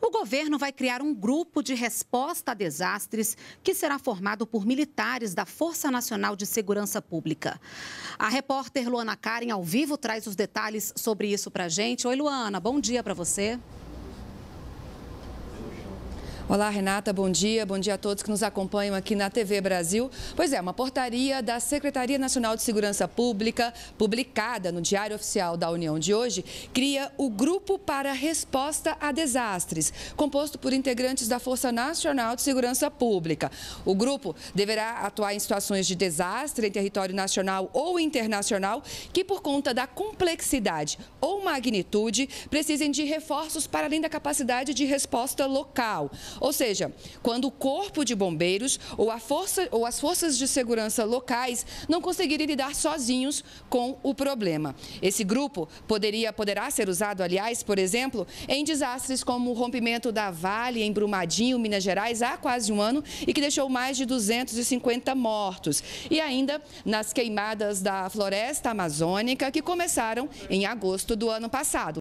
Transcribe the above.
O governo vai criar um grupo de resposta a desastres que será formado por militares da Força Nacional de Segurança Pública. A repórter Luana Karen, ao vivo, traz os detalhes sobre isso para a gente. Oi, Luana, bom dia para você. Olá, Renata, bom dia. Bom dia a todos que nos acompanham aqui na TV Brasil. Pois é, uma portaria da Secretaria Nacional de Segurança Pública, publicada no Diário Oficial da União de hoje, cria o Grupo para Resposta a Desastres, composto por integrantes da Força Nacional de Segurança Pública. O grupo deverá atuar em situações de desastre em território nacional ou internacional que, por conta da complexidade ou magnitude, precisem de reforços para além da capacidade de resposta local. Ou seja, quando o corpo de bombeiros ou, a força, ou as forças de segurança locais não conseguirem lidar sozinhos com o problema. Esse grupo poderia, poderá ser usado, aliás, por exemplo, em desastres como o rompimento da Vale em Brumadinho, Minas Gerais, há quase um ano e que deixou mais de 250 mortos. E ainda nas queimadas da floresta amazônica que começaram em agosto do ano passado.